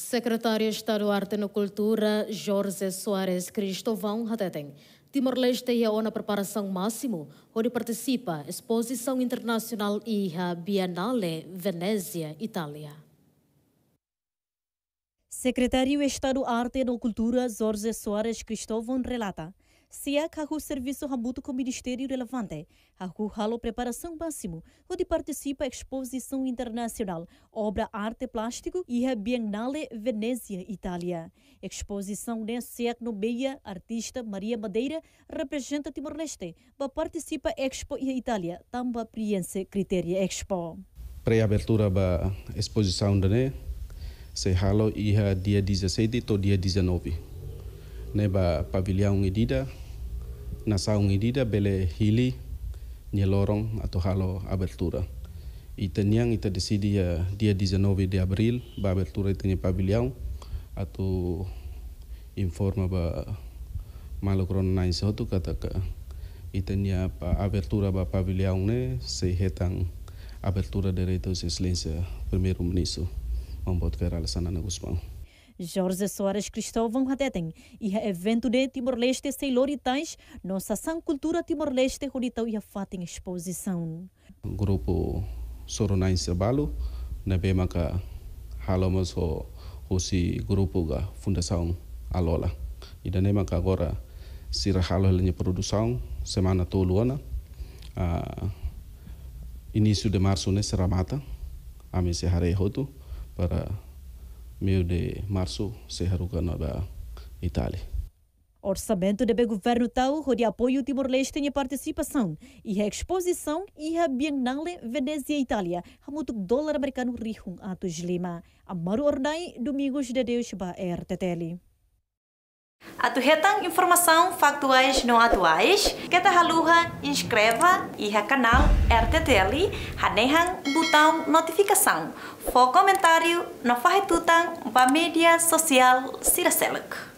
Secretário Estado Arte e Cultura, Jorge Soares Cristovão, Hateten. Timor-Leste é a preparação máximo, onde participa Exposição Internacional e a Bienale Venezia, Itália. Secretário Estado Arte e Cultura Jorge Soares Cristóvão relata SIAC o serviço ramudo com o Ministério relevante. Arruhalo preparação máximo, onde participa a exposição internacional Obra Arte Plástico e a Biennale Venezia, Itália. Exposição nesse SIAC no meia, artista Maria Madeira, representa Timor-Leste, mas participa Expo e Itália, também preenche critério Expo. Pré-abertura da exposição, né? Se halo ia dia 16 ou dia 19. Né, ba pavilhão Edida, na saung idida bele hili nye lorong atau halo abertura. Ita niang ita desidi ya dia 19 de abril ba abertura ita nye pavilhão atau informa ba malokron nain sehotu kata ka ita nia pa abertura ba pavilhão ne se hetang abertura de itu se excelência primeiro ministro. Vamos botar a Alessandra Jorge Soares Cristóvão Hadeten e a evento de Timor-Leste Seiloritães, nossa ação cultura Timor-Leste Roditão e a em exposição. Grupo Soronai Sebalo, na Bemaka Halamos o Rosi Grupo da Fundação Alola. E da Nemaka agora se ralo linha produção, semana todo início de março, né, será a Messi Harei Roto, para meio de março, Serruca, na Itália. Orçamento do governo tal de apoio Timor-Leste em participação e a exposição e a Biennale Venezia Itália, a muito dólar americano rihun atos lima. Amaro Ornai, Domingos de Deus, ba RTTL. Atuhetang informação factuais não atuais, que te haluha inscreva e ha canal RTTL, hanehang botão notificação, for comentário na farretutang ba mídia social Siraseluk.